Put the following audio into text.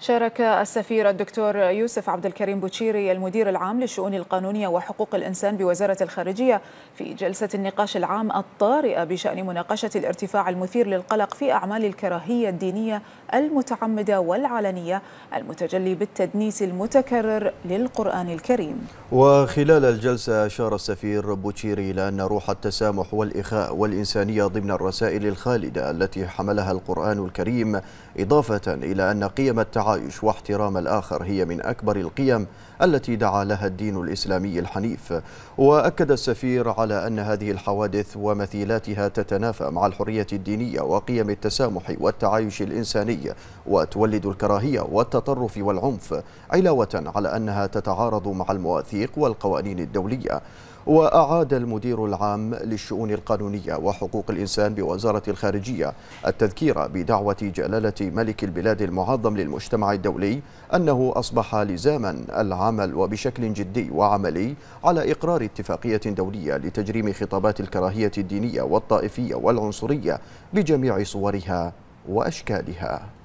شارك السفير الدكتور يوسف عبد الكريم بوتشيري المدير العام للشؤون القانونية وحقوق الإنسان بوزارة الخارجية في جلسة النقاش العام الطارئة بشأن مناقشة الارتفاع المثير للقلق في أعمال الكراهية الدينية المتعمدة والعلنية المتجلي بالتدنيس المتكرر للقرآن الكريم وخلال الجلسة أشار السفير بوتشيري إلى أن روح التسامح والإخاء والإنسانية ضمن الرسائل الخالدة التي حملها القرآن الكريم إضافة إلى أن قيم التعامل التعايش واحترام الآخر هي من أكبر القيم التي دعا لها الدين الإسلامي الحنيف وأكد السفير على أن هذه الحوادث ومثيلاتها تتنافى مع الحرية الدينية وقيم التسامح والتعايش الإنساني وتولد الكراهية والتطرف والعنف علاوة على أنها تتعارض مع المواثيق والقوانين الدولية وأعاد المدير العام للشؤون القانونية وحقوق الإنسان بوزارة الخارجية التذكير بدعوة جلالة ملك البلاد المعظم للمجتمع الدولي أنه أصبح لزاما العمل وبشكل جدي وعملي على إقرار اتفاقية دولية لتجريم خطابات الكراهية الدينية والطائفية والعنصرية بجميع صورها وأشكالها